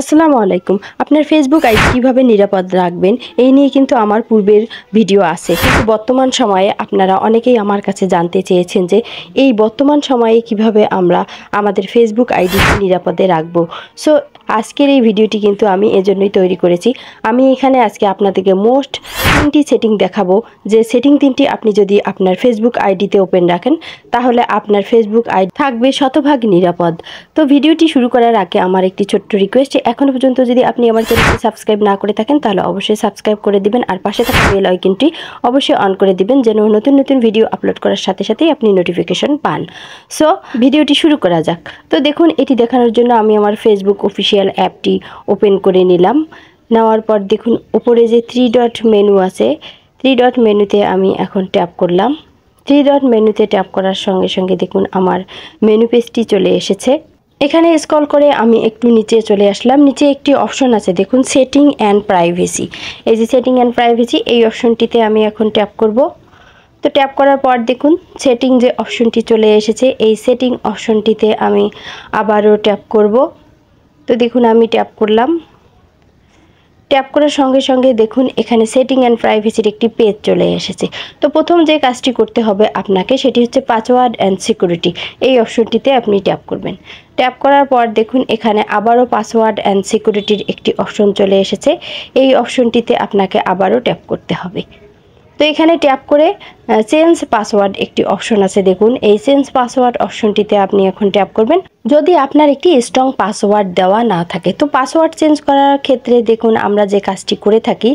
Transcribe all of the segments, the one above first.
আসসালামু আলাইকুম আপনার ফেসবুক আইডি কীভাবে নিরাপদ রাখবেন এই নিয়ে কিন্তু আমার পূর্বের ভিডিও আছে কিন্তু বর্তমান সময়ে আপনারা অনেকেই আমার কাছে জানতে চেয়েছেন যে এই বর্তমান সময়ে কিভাবে আমরা আমাদের ফেসবুক আইডি নিরাপদে রাখবো সো আজকের এই ভিডিওটি কিন্তু আমি এজন্যই তৈরি করেছি আমি এখানে আজকে আপনাদেরকে মোস্ট তিনটি সেটিং দেখাবো যে সেটিং তিনটি আপনি যদি আপনার ফেসবুক আইডিতে ওপেন রাখেন তাহলে আপনার ফেসবুক আইডি থাকবে শতভাগ নিরাপদ তো ভিডিওটি শুরু করার আগে আমার একটি ছোট্ট রিকোয়েস্ট এখনও পর্যন্ত যদি আপনি আমার চ্যানেলটি সাবস্ক্রাইব না করে থাকেন তাহলে অবশ্যই সাবস্ক্রাইব করে দিবেন আর পাশে থাকা বেল আইকনটি অবশ্যই অন করে দিবেন যেন নতুন নতুন ভিডিও আপলোড করার সাথে সাথেই আপনি নোটিফিকেশন পান সো ভিডিওটি শুরু করা যাক তো দেখুন এটি দেখানোর জন্য আমি আমার ফেসবুক অফিসিয়াল অ্যাপটি ওপেন করে নিলাম নেওয়ার পর দেখুন উপরে যে থ্রি ডট মেনু আছে থ্রি ডট মেনুতে আমি এখন ট্যাপ করলাম থ্রি ডট মেনুতে ট্যাপ করার সঙ্গে সঙ্গে দেখুন আমার মেনু পেজটি চলে এসেছে এখানে স্কল করে আমি একটু নিচে চলে আসলাম নিচে একটি অপশন আছে দেখুন সেটিং অ্যান্ড প্রাইভেসি এই যে সেটিং অ্যান্ড প্রাইভেসি এই অপশনটিতে আমি এখন ট্যাপ করব তো ট্যাপ করার পর দেখুন সেটিং যে অপশনটি চলে এসেছে এই সেটিং অপশনটিতে আমি আবারও ট্যাপ করব তো দেখুন আমি ট্যাপ করলাম ট্যাপ করার সঙ্গে সঙ্গে দেখুন এখানে সেটিং অ্যান্ড প্রাইভেসির একটি পেজ চলে এসেছে তো প্রথম যে কাজটি করতে হবে আপনাকে সেটি হচ্ছে পাসওয়ার্ড অ্যান্ড সিকিউরিটি এই অপশনটিতে আপনি ট্যাপ করবেন ট্যাপ করার পর দেখুন এখানে আবারও পাসওয়ার্ড অ্যান্ড সিকিউরিটির একটি অপশন চলে এসেছে এই অপশনটিতে আপনাকে আবারও ট্যাপ করতে হবে তো এখানে ট্যাপ করে চেঞ্জ পাসওয়ার্ড একটি অপশন আছে দেখুন এই চেঞ্জ পাসওয়ার্ড অপশনটিতে আপনি এখন ট্যাপ করবেন যদি আপনার একটি স্ট্রং পাসওয়ার্ড দেওয়া না থাকে তো পাসওয়ার্ড চেঞ্জ করার ক্ষেত্রে দেখুন আমরা যে কাজটি করে থাকি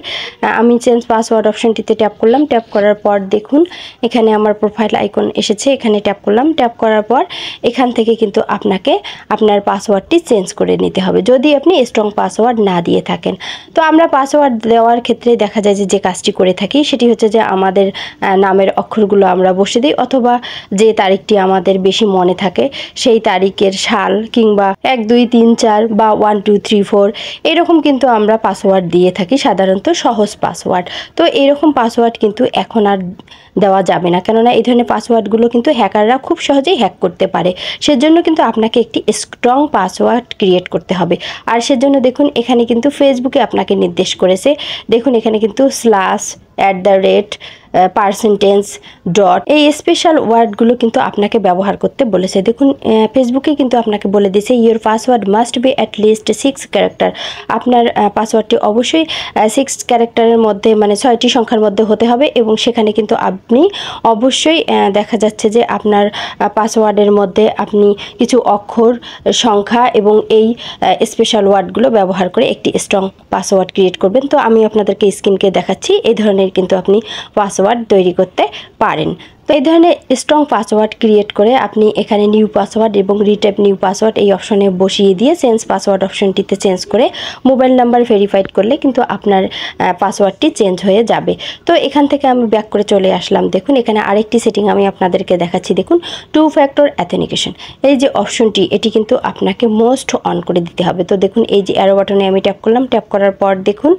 আমি চেঞ্জ পাসওয়ার্ড অপশনটিতে ট্যাপ করলাম ট্যাপ করার পর দেখুন এখানে আমার প্রোফাইল আইকন এসেছে এখানে ট্যাপ করলাম ট্যাপ করার পর এখান থেকে কিন্তু আপনাকে আপনার পাসওয়ার্ডটি চেঞ্জ করে নিতে হবে যদি আপনি স্ট্রং পাসওয়ার্ড না দিয়ে থাকেন তো আমরা পাসওয়ার্ড দেওয়ার ক্ষেত্রে দেখা যায় যে যে কাজটি করে থাকি সেটি হচ্ছে যে আমাদের নাম নামের অক্ষরগুলো আমরা বসে দিই অথবা যে তারিখটি আমাদের বেশি মনে থাকে সেই তারিখের সাল কিংবা এক দুই তিন চার বা ওয়ান টু থ্রি ফোর এরকম কিন্তু আমরা পাসওয়ার্ড দিয়ে থাকি সাধারণত সহজ পাসওয়ার্ড তো এরকম পাসওয়ার্ড কিন্তু এখন আর দেওয়া যাবে না কেননা এই ধরনের পাসওয়ার্ডগুলো কিন্তু হ্যাকাররা খুব সহজেই হ্যাক করতে পারে সেজন্য কিন্তু আপনাকে একটি স্ট্রং পাসওয়ার্ড ক্রিয়েট করতে হবে আর সেজন্য দেখুন এখানে কিন্তু ফেসবুকে আপনাকে নির্দেশ করেছে দেখুন এখানে কিন্তু slash at the rate percentage dot এই স্পেশাল ওয়ার্ডগুলো কিন্তু আপনাকে ব্যবহার করতে বলেছে দেখুন ফেসবুকে কিন্তু আপনাকে বলে দিয়েছে your password must be at least six character আপনার পাসওয়ার্ডটি অবশ্যই সিক্স ক্যারেক্টারের মধ্যে মানে ছয়টি সংখ্যার মধ্যে হতে হবে এবং সেখানে কিন্তু আপনি অবশ্যই দেখা যাচ্ছে যে আপনার পাসওয়ার্ডের মধ্যে আপনি কিছু অক্ষর সংখ্যা এবং এই স্পেশাল ওয়ার্ডগুলো ব্যবহার করে একটি স্ট্রং পাসওয়ার্ড ক্রিয়েট করবেন তো আমি আপনাদেরকে স্ক্রিনকে দেখাচ্ছি এই ধরনের কিন্তু আপনি পাসওয়ার্ড তৈরি করতে পারেন তো এই ধরনের স্ট্রং পাসওয়ার্ড ক্রিয়েট করে আপনি এখানে নিউ পাসওয়ার্ড এবং রিটেপ নিউ পাসওয়ার্ড এই অপশনে বসিয়ে দিয়ে চেঞ্জ পাসওয়ার্ড অপশনটিতে চেঞ্জ করে মোবাইল নাম্বার ভেরিফাইড করলে কিন্তু আপনার পাসওয়ার্ডটি চেঞ্জ হয়ে যাবে তো এখান থেকে আমি ব্যাক করে চলে আসলাম দেখুন এখানে আরেকটি সেটিং আমি আপনাদেরকে দেখাচ্ছি দেখুন টু ফ্যাক্টর অ্যাথেনিকেশন এই যে অপশনটি এটি কিন্তু আপনাকে মোস্ট অন করে দিতে হবে তো দেখুন এই যে অ্যারো বাটনে আমি ট্যাপ করলাম ট্যাপ করার পর দেখুন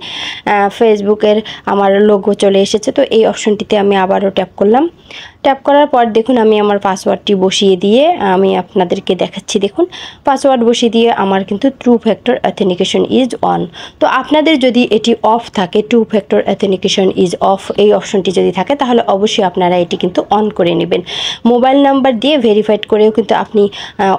ফেসবুকের আমার লোগো চলে এসেছে তো এই অপশনটিতে আমি আবারও ট্যাপ করলাম ট্যাপ করার পর দেখুন আমি আমার পাসওয়ার্ডটি বসিয়ে দিয়ে আমি আপনাদেরকে দেখাচ্ছি দেখুন পাসওয়ার্ড বসিয়ে দিয়ে আমার কিন্তু two factor authentication is on তো আপনাদের যদি এটি অফ থাকে two factor authentication is off এই অপশনটি যদি থাকে তাহলে অবশ্যই আপনারা এটি কিন্তু অন করে নেবেন মোবাইল নাম্বার দিয়ে ভেরিফাইড করেও কিন্তু আপনি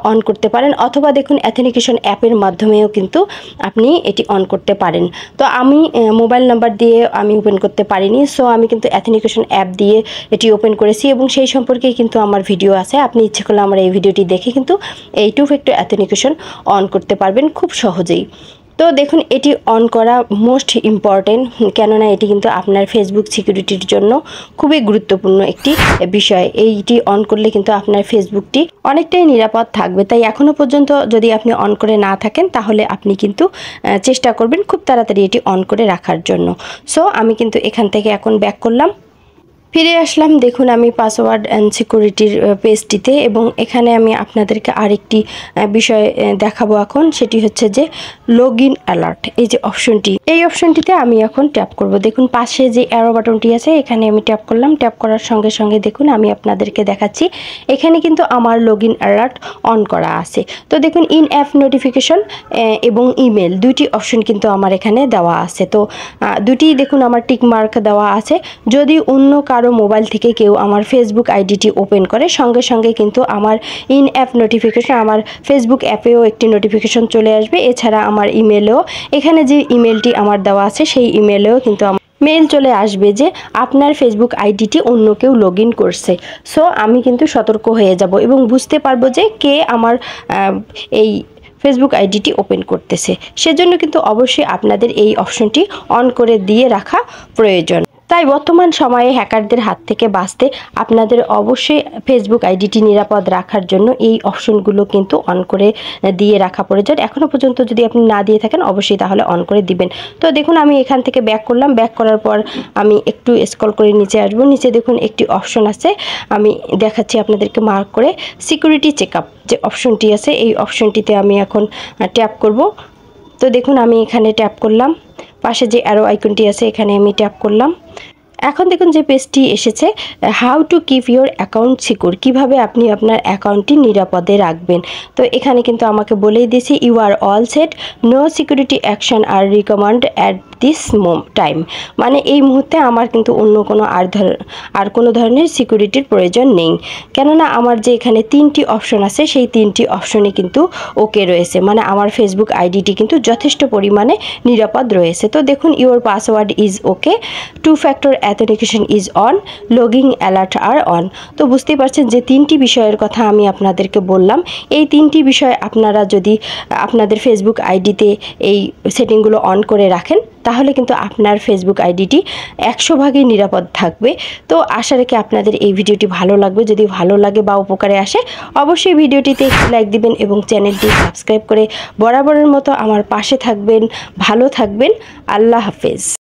অন করতে পারেন অথবা দেখুন অ্যাথেনিকেশন অ্যাপের মাধ্যমেও কিন্তু আপনি এটি অন করতে পারেন তো আমি মোবাইল নাম্বার দিয়ে আমি ওপেন করতে পারিনি সো আমি কিন্তু অ্যাথেনিকেশন অ্যাপ দিয়ে এটি ওপেন করেছি এবং সেই সম্পর্কে কিন্তু আমার ভিডিও আছে আপনি ইচ্ছে করলে আমার এই ভিডিওটি দেখে কিন্তু এই টু ফ্যাক্টর অ্যাথেনিকেশন অন করতে পারবেন খুব সহজেই তো দেখুন এটি অন করা মোস্ট ইম্পর্টেন্ট কেননা এটি কিন্তু আপনার ফেসবুক সিকিউরিটির জন্য খুবই গুরুত্বপূর্ণ একটি বিষয় এইটি অন করলে কিন্তু আপনার ফেসবুকটি অনেকটাই নিরাপদ থাকবে তাই এখনও পর্যন্ত যদি আপনি অন করে না থাকেন তাহলে আপনি কিন্তু চেষ্টা করবেন খুব তাড়াতাড়ি এটি অন করে রাখার জন্য সো আমি কিন্তু এখান থেকে এখন ব্যাক করলাম ফিরে আসলাম দেখুন আমি পাসওয়ার্ড অ্যান্ড সিকিউরিটির পেজটিতে এবং এখানে আমি আপনাদেরকে আরেকটি বিষয় দেখাবো এখন সেটি হচ্ছে যে লগ ইন অ্যালার্ট এই যে অপশনটি এই অপশনটিতে আমি এখন ট্যাপ করব দেখুন পাশে যে অ্যারো বাটনটি আছে এখানে আমি ট্যাপ করলাম ট্যাপ করার সঙ্গে সঙ্গে দেখুন আমি আপনাদেরকে দেখাচ্ছি এখানে কিন্তু আমার লগ ইন অ্যালার্ট অন করা আছে তো দেখুন ইন অ্যাপ নোটিফিকেশন এবং ইমেল দুটি অপশন কিন্তু আমার এখানে দেওয়া আছে তো দুটি দেখুন আমার টিক মার্ক দেওয়া আছে যদি অন্য কারো কারো মোবাইল থেকে কেউ আমার ফেসবুক আইডিটি ওপেন করে সঙ্গে সঙ্গে কিন্তু আমার ইন অ্যাপ নোটিফিকেশন আমার ফেসবুক অ্যাপেও একটি নোটিফিকেশন চলে আসবে এছাড়া আমার ইমেলেও এখানে যে ইমেলটি আমার দেওয়া আছে সেই ইমেলেও কিন্তু মেল চলে আসবে যে আপনার ফেসবুক আইডিটি অন্য কেউ লগ করছে সো আমি কিন্তু সতর্ক হয়ে যাব এবং বুঝতে পারবো যে কে আমার এই ফেসবুক আইডিটি ওপেন করতেছে সেজন্য কিন্তু অবশ্যই আপনাদের এই অপশনটি অন করে দিয়ে রাখা প্রয়োজন তাই বর্তমান সময়ে হ্যাকারদের হাত থেকে বাঁচতে আপনাদের অবশ্যই ফেসবুক আইডিটি নিরাপদ রাখার জন্য এই অপশনগুলো কিন্তু অন করে দিয়ে রাখা প্রয়োজন এখনও পর্যন্ত যদি আপনি না দিয়ে থাকেন অবশ্যই তাহলে অন করে দিবেন তো দেখুন আমি এখান থেকে ব্যাক করলাম ব্যাক করার পর আমি একটু স্ক্রল করে নিচে আসবো নিচে দেখুন একটি অপশন আছে আমি দেখাচ্ছি আপনাদেরকে মার্ক করে সিকিউরিটি চেক যে অপশনটি আছে এই অপশনটিতে আমি এখন ট্যাপ করব তো দেখুন আমি এখানে ট্যাপ করলাম পাশে যে অ্যারো আইকনটি আছে এখানে আমি ট্যাপ করলাম এখন দেখুন যে পেজটি এসেছে how to keep your account secure কীভাবে আপনি আপনার অ্যাকাউন্টটি নিরাপদে রাখবেন তো এখানে কিন্তু আমাকে বলেই দিয়েছে you are all set no security action are recommend at this mom time মানে এই মুহূর্তে আমার কিন্তু অন্য কোনো আর ধর আর কোনো ধরনের সিকিউরিটির প্রয়োজন নেই কেননা আমার যে এখানে তিনটি অপশন আছে সেই তিনটি অপশনে কিন্তু ওকে রয়েছে মানে আমার ফেসবুক আইডিটি কিন্তু যথেষ্ট পরিমাণে নিরাপদ রয়েছে তো দেখুন your password is okay two factor authentication is on logging alert are on তো বুঝতেই পারছেন যে তিনটি বিষয়ের কথা আমি আপনাদেরকে বললাম এই তিনটি বিষয় আপনারা যদি আপনাদের ফেসবুক আইডিতে এই সেটিংগুলো অন করে রাখেন তাহলে কিন্তু আপনার ফেসবুক আইডিটি একশো ভাগে নিরাপদ থাকবে তো আশা রেখে আপনাদের এই ভিডিওটি ভালো লাগবে যদি ভালো লাগে বা উপকারে আসে অবশ্যই ভিডিওটিতে একটি লাইক দিবেন এবং চ্যানেলটি সাবস্ক্রাইব করে বরাবরের মতো আমার পাশে থাকবেন ভালো থাকবেন আল্লাহ হাফেজ